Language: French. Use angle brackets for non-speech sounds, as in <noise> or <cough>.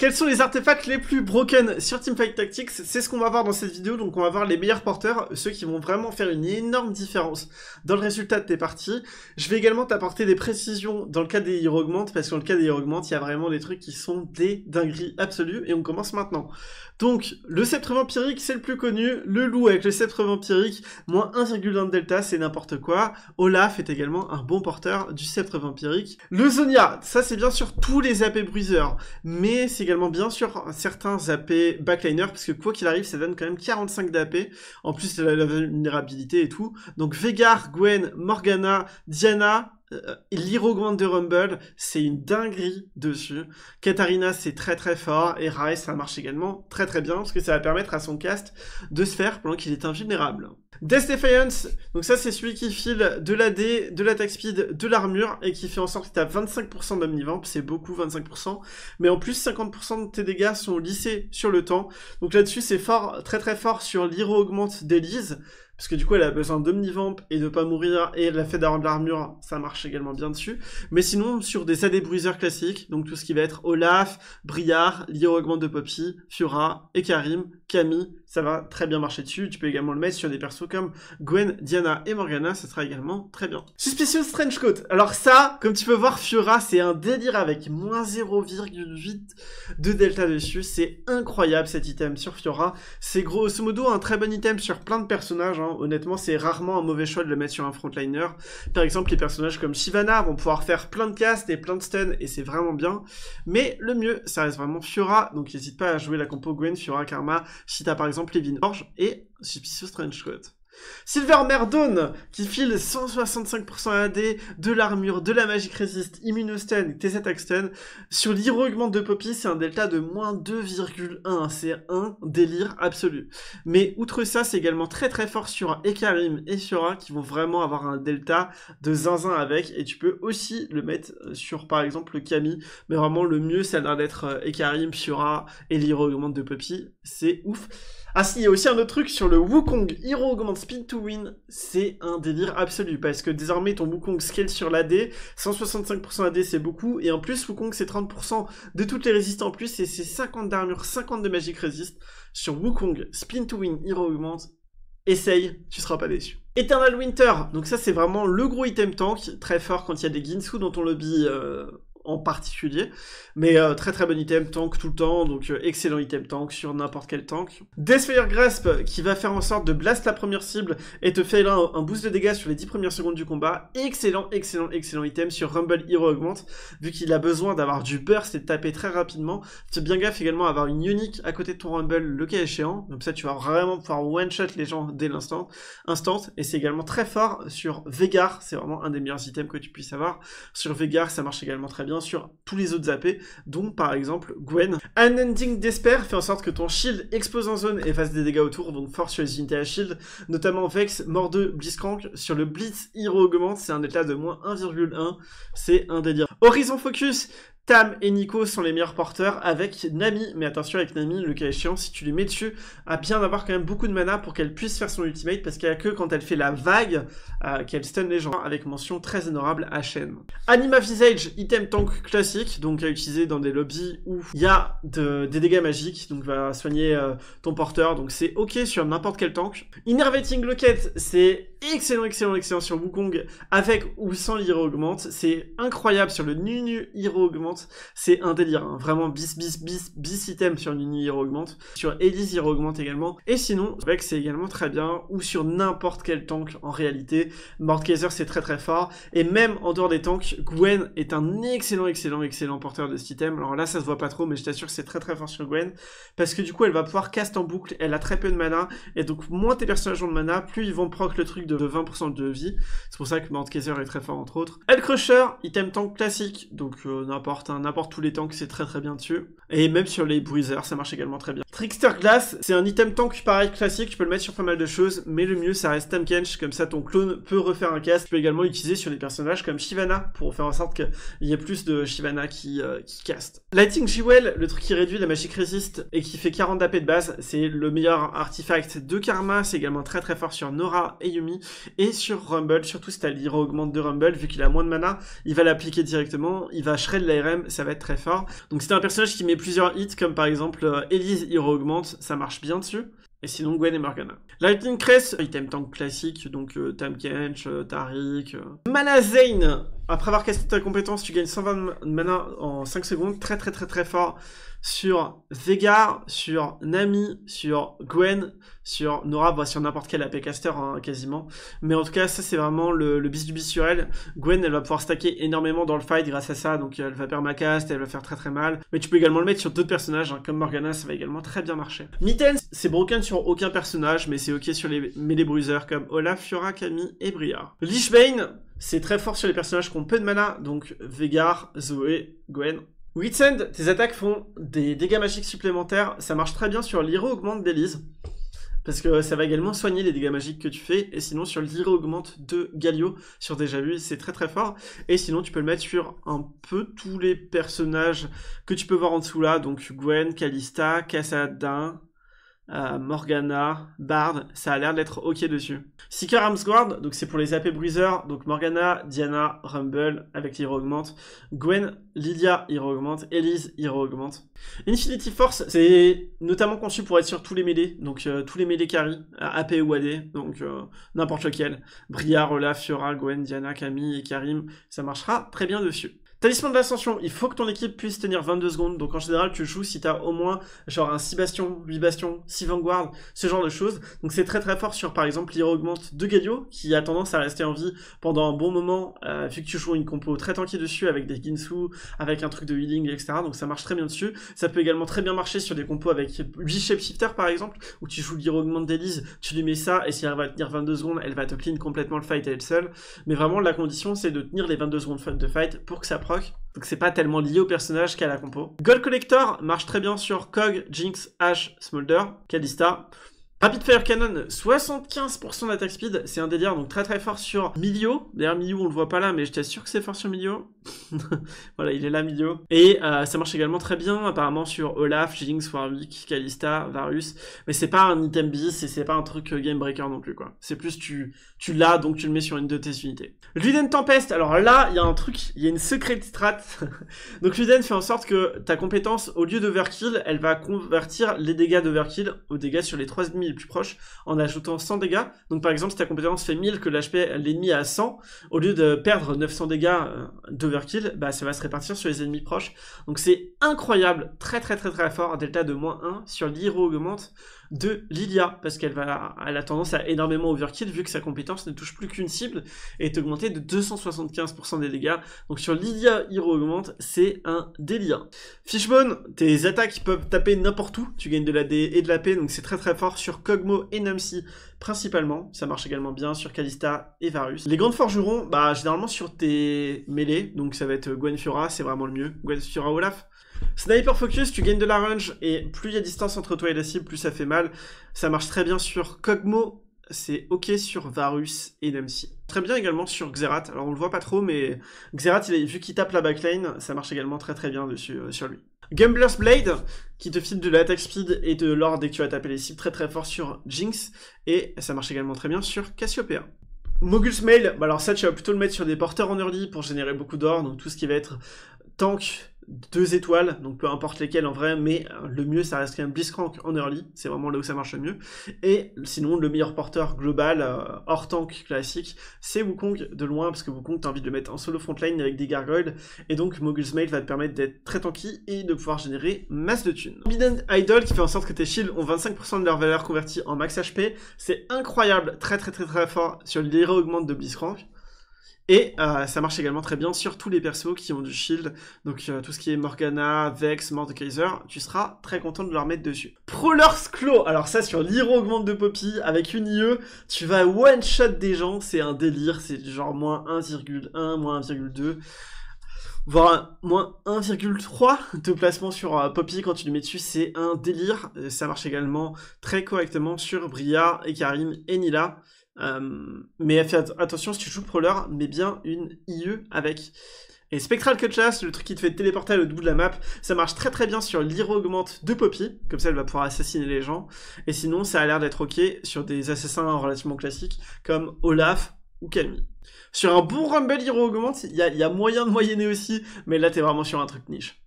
Quels sont les artefacts les plus broken sur Teamfight Tactics C'est ce qu'on va voir dans cette vidéo, donc on va voir les meilleurs porteurs, ceux qui vont vraiment faire une énorme différence dans le résultat de tes parties. Je vais également t'apporter des précisions dans le cas des Hero Augmente, parce que dans le cas des Hero Augmente, il y a vraiment des trucs qui sont des dingueries absolues, et on commence maintenant. Donc, le sceptre vampirique, c'est le plus connu, le loup avec le sceptre vampirique, moins 1,1 delta, c'est n'importe quoi. Olaf est également un bon porteur du sceptre vampirique. Le Zonia, ça c'est bien sûr tous les AP bruiseurs, mais c'est bien sûr certains AP backliner, parce que quoi qu'il arrive, ça donne quand même 45 d'AP, en plus la, la vulnérabilité et tout. Donc Vegar, Gwen, Morgana, Diana, euh, L'iro augmente de Rumble, c'est une dinguerie dessus. Katarina, c'est très très fort. Et Rai, ça marche également très très bien, parce que ça va permettre à son cast de se faire pendant qu'il est invulnérable. Death Defiance, donc ça c'est celui qui file de la D, de l'attaque speed, de l'armure, et qui fait en sorte que tu as 25% d'omnivamp, c'est beaucoup 25%, mais en plus 50% de tes dégâts sont lissés sur le temps. Donc là-dessus c'est fort, très très fort sur l'Hero Augmente d'Elise, parce que du coup, elle a besoin d'omnivamp et de pas mourir, et la fait d'avoir de l'armure, ça marche également bien dessus. Mais sinon, sur des AD bruiseurs classiques, donc tout ce qui va être Olaf, Briard, Lio Augmente de Poppy, Fiora et Karim, Camille, ça va très bien marcher dessus. Tu peux également le mettre sur des persos comme Gwen, Diana et Morgana, ça sera également très bien. Suspicious Strange Coat. Alors ça, comme tu peux voir, Fiora, c'est un délire avec moins 0,8 de delta dessus. C'est incroyable cet item sur Fiora. C'est grosso modo un très bon item sur plein de personnages, hein. Hein. Honnêtement, c'est rarement un mauvais choix de le mettre sur un frontliner. Par exemple, les personnages comme Shivana vont pouvoir faire plein de castes et plein de stuns, et c'est vraiment bien. Mais le mieux, ça reste vraiment Fiora, donc n'hésite pas à jouer la compo Gwen, Fiora, Karma, si t'as par exemple Levin Orge et Suspicious Strange Code. Silver Merdone qui file 165% AD, de l'armure, de la magie résiste, Stun T7 stun. Sur l'hero de Poppy, c'est un delta de moins 2,1. C'est un délire absolu. Mais outre ça, c'est également très très fort sur Ekarim et sura qui vont vraiment avoir un delta de zinzin avec. Et tu peux aussi le mettre euh, sur par exemple le Camille. Mais vraiment le mieux, c'est a l'air d'être euh, Ekarim, sura et l'hero de Poppy. C'est ouf. Ah si, il y a aussi un autre truc sur le Wukong Hero augmente, Speed to Win, c'est un délire absolu, parce que désormais ton Wukong scale sur l'AD, 165% AD c'est beaucoup, et en plus Wukong c'est 30% de toutes les résistances en plus, et c'est 50 d'armure, 50 de Magic Resist, sur Wukong Spin to Win Hero augmente, essaye, tu seras pas déçu. Eternal Winter, donc ça c'est vraiment le gros item tank, très fort quand il y a des Ginsu dont on lobby... Euh, en particulier. Mais euh, très très bon item tank tout le temps, donc euh, excellent item tank sur n'importe quel tank. Deathfire Grasp qui va faire en sorte de blast la première cible et te fait là un, boost de dégâts sur les 10 premières secondes du combat. Excellent, excellent, excellent item sur Rumble Hero Augmente, vu qu'il a besoin d'avoir du burst et de taper très rapidement. Fais bien gaffe également à avoir une unique à côté de ton Rumble le cas échéant, donc ça tu vas vraiment pouvoir one-shot les gens dès l'instant. Instant, et c'est également très fort sur Vegar, c'est vraiment un des meilleurs items que tu puisses avoir. Sur Vegar ça marche également très bien bien sûr tous les autres AP, dont par exemple Gwen. Unending Despair fait en sorte que ton shield explose en zone et fasse des dégâts autour, donc force sur les unités à shield, notamment Vex, Mort 2, Blitzcrank. Sur le Blitz, Hero augmente, c'est un état de moins 1,1, c'est un délire. Horizon Focus Tam et Nico sont les meilleurs porteurs avec Nami, mais attention avec Nami, le cas échéant, si tu les mets dessus, à bien avoir quand même beaucoup de mana pour qu'elle puisse faire son ultimate, parce qu'il n'y a que quand elle fait la vague euh, qu'elle stun les gens, avec mention très honorable à Shen. Anima Visage, item tank classique, donc à utiliser dans des lobbies où il y a des dégâts magiques, donc va soigner euh, ton porteur, donc c'est ok sur n'importe quel tank. Innervating Locket, c'est excellent, excellent, excellent sur Wukong, avec ou sans l'Hero Augmente. C'est incroyable sur le Nunu Hero Augmente. C'est un délire, hein. vraiment bis, bis, bis, bis item sur Nunu Hero Augmente. Sur Elise Hero Augmente également. Et sinon, que c'est également très bien, ou sur n'importe quel tank en réalité. Mordkaiser, c'est très très fort. Et même en dehors des tanks, Gwen est un excellent, excellent, excellent porteur de cet item. Alors là, ça se voit pas trop, mais je t'assure que c'est très très fort sur Gwen. Parce que du coup, elle va pouvoir cast en boucle, elle a très peu de mana. Et donc, moins tes personnages ont de mana, plus ils vont proc le truc de 20% de vie. C'est pour ça que Mount Kaiser est très fort, entre autres. Hellcrusher, item tank classique, donc euh, n'importe hein, n'importe tous les tanks, c'est très très bien dessus. Et même sur les bruisers, ça marche également très bien. Trickster Glass, c'est un item tank pareil classique, tu peux le mettre sur pas mal de choses, mais le mieux ça reste Tamkench, comme ça ton clone peut refaire un cast. Tu peux également l'utiliser sur des personnages comme Shivana, pour faire en sorte qu'il y ait plus de Shivana qui, cast euh, qui caste. Lighting Jewel, le truc qui réduit la magie Resist et qui fait 40 AP de base, c'est le meilleur artefact de Karma, c'est également très très fort sur Nora et Yumi. Et sur Rumble, surtout si t'as augmente de Rumble, vu qu'il a moins de mana, il va l'appliquer directement, il va shred l'ARM, ça va être très fort. Donc c'est un personnage qui met plusieurs hits, comme par exemple euh, Elise Ira augmente, ça marche bien dessus. Et sinon, Gwen et Morgana. Lightning Crest, item tank classique, donc Time euh, Tam Kench, euh, Tariq. Mana Zane après avoir casté ta compétence, tu gagnes 120 mana en 5 secondes. Très très très très fort sur Vegar, sur Nami, sur Gwen, sur Nora, voici bah, sur n'importe quel AP caster hein, quasiment. Mais en tout cas, ça c'est vraiment le, bis du bis sur elle. Gwen, elle va pouvoir stacker énormément dans le fight grâce à ça. Donc elle va perdre ma cast, elle va faire très très mal. Mais tu peux également le mettre sur d'autres personnages, hein, comme Morgana, ça va également très bien marcher. Mitten, c'est broken sur aucun personnage, mais c'est ok sur les melee bruisers comme Olaf, Fiora, Camille et Briar. Lichbane c'est très fort sur les personnages qui ont peu de mana, donc Vegar, Zoé, Gwen. Witsend, tes attaques font des dégâts magiques supplémentaires. Ça marche très bien sur l'Hero Augmente d'Elise. Parce que ça va également soigner les dégâts magiques que tu fais. Et sinon, sur l'Hero Augmente de Galio, sur Déjà Vu, c'est très très fort. Et sinon, tu peux le mettre sur un peu tous les personnages que tu peux voir en dessous là. Donc Gwen, Kalista, Kassadin, euh, Morgana, Bard, ça a l'air d'être ok dessus. Seeker Armsguard, donc c'est pour les AP Bruiser, donc Morgana, Diana, Rumble avec les Augmente, Gwen, Lilia, Hero Augmente, Elise, Hero Augmente. Infinity Force, c'est notamment conçu pour être sur tous les mêlés, donc euh, tous les mêlés carry, euh, AP ou AD, donc n'importe lequel. Briar, Rola, Fiora, Gwen, Diana, Camille et Karim, ça marchera très bien dessus. Talisman de l'ascension, il faut que ton équipe puisse tenir 22 secondes, donc en général tu joues si t'as au moins genre un 6 bastions, 8 bastions, 6 vanguard, ce genre de choses. Donc c'est très très fort sur par exemple l'hero augmente de Galio, qui a tendance à rester en vie pendant un bon moment, euh, vu que tu joues une compo très tanky dessus avec des Ginsu, avec un truc de healing, etc. Donc ça marche très bien dessus. Ça peut également très bien marcher sur des compos avec 8 shapeshifters par exemple, où tu joues l'hero augmente d'Elise, tu lui mets ça, et si elle va tenir 22 secondes, elle va te clean complètement le fight à elle seule. Mais vraiment la condition c'est de tenir les 22 secondes de fight pour que ça prenne donc c'est pas tellement lié au personnage qu'à la compo. Gold Collector marche très bien sur Cog, Jinx, ash Smolder, Kalista. Rapid Fire Cannon, 75% d'attaque speed, c'est un délire, donc très très fort sur Milio. D'ailleurs, Milio, on le voit pas là, mais je t'assure que c'est fort sur Milio. <laughs> voilà, il est là, Milio. Et euh, ça marche également très bien, apparemment, sur Olaf, Jinx, Warwick, Kalista, Varus. Mais c'est pas un item bis et c'est pas un truc euh, game breaker non plus, quoi. C'est plus tu, tu l'as, donc tu le mets sur une de tes unités. Luden Tempest, alors là, il y a un truc, il y a une secrète strat. <laughs> donc Luden fait en sorte que ta compétence, au lieu d'overkill, elle va convertir les dégâts d'overkill aux dégâts sur les trois ennemis plus proches en ajoutant 100 dégâts. Donc par exemple, si ta compétence fait 1000, que l'HP l'ennemi a 100, au lieu de perdre 900 dégâts euh, d'overkill, bah, ça va se répartir sur les ennemis proches. Donc c'est incroyable, très très très très fort, delta de moins 1 sur l'Iro augmente de Lilia, parce qu'elle va, elle a tendance à énormément overkill, vu que sa compétence ne touche plus qu'une cible, et est augmentée de 275% des dégâts. Donc sur Lilia, Hero augmente, c'est un délire. Fishbone, tes attaques peuvent taper n'importe où, tu gagnes de la D et de la P, donc c'est très très fort sur Cogmo et Namsi principalement. Ça marche également bien sur Kalista et Varus. Les grandes forgerons, bah généralement sur tes mêlées, donc ça va être Gwen c'est vraiment le mieux. Gwen Olaf. Sniper Focus, tu gagnes de la range et plus il y a distance entre toi et la cible, plus ça fait mal. Ça marche très bien sur Cogmo c'est OK sur Varus et Dempsey. Très bien également sur Xerath. Alors on le voit pas trop, mais Xerath, vu qu'il tape la backlane, ça marche également très très bien dessus, euh, sur lui. Gambler's Blade, qui te file de l'attaque speed et de l'or dès que tu vas taper les cibles très très fort sur Jinx, et ça marche également très bien sur Cassiopeia. Mogul's Mail, bah alors ça tu vas plutôt le mettre sur des porteurs en early pour générer beaucoup d'or, donc tout ce qui va être tank, deux étoiles, donc peu importe lesquelles en vrai, mais euh, le mieux ça reste quand même en early, c'est vraiment là où ça marche le mieux. Et sinon, le meilleur porteur global, euh, hors tank classique, c'est Wukong de loin, parce que Wukong t'as envie de le mettre en solo frontline avec des gargoyles, et donc Mogul's Mail va te permettre d'être très tanky et de pouvoir générer masse de thunes. Midden Idol qui fait en sorte que tes shields ont 25% de leur valeur convertie en max HP, c'est incroyable, très très très très fort sur l'héros augmente de Blitzcrank. Et euh, ça marche également très bien sur tous les persos qui ont du shield. Donc euh, tout ce qui est Morgana, Vex, Mordekaiser, tu seras très content de leur mettre dessus. Prowler's Claw, alors ça sur l'hero augmente de Poppy, avec une IE, tu vas one-shot des gens, c'est un délire, c'est genre moins 1,1, moins 1,2 voire moins 1,3 de placement sur euh, Poppy quand tu lui mets dessus, c'est un délire. Ça marche également très correctement sur Bria, Ekarim et Nila. Euh, mais fais attention si tu joues Prowler, mets bien une IE avec. Et Spectral Cutlass, le truc qui te fait téléporter à bout de la map, ça marche très très bien sur l'Hero Augmente de Poppy, comme ça elle va pouvoir assassiner les gens. Et sinon, ça a l'air d'être ok sur des assassins relativement classiques comme Olaf ou Camille. Sur un bon Rumble Hero Augmente, il y, y a, moyen de moyenner aussi, mais là t'es vraiment sur un truc niche.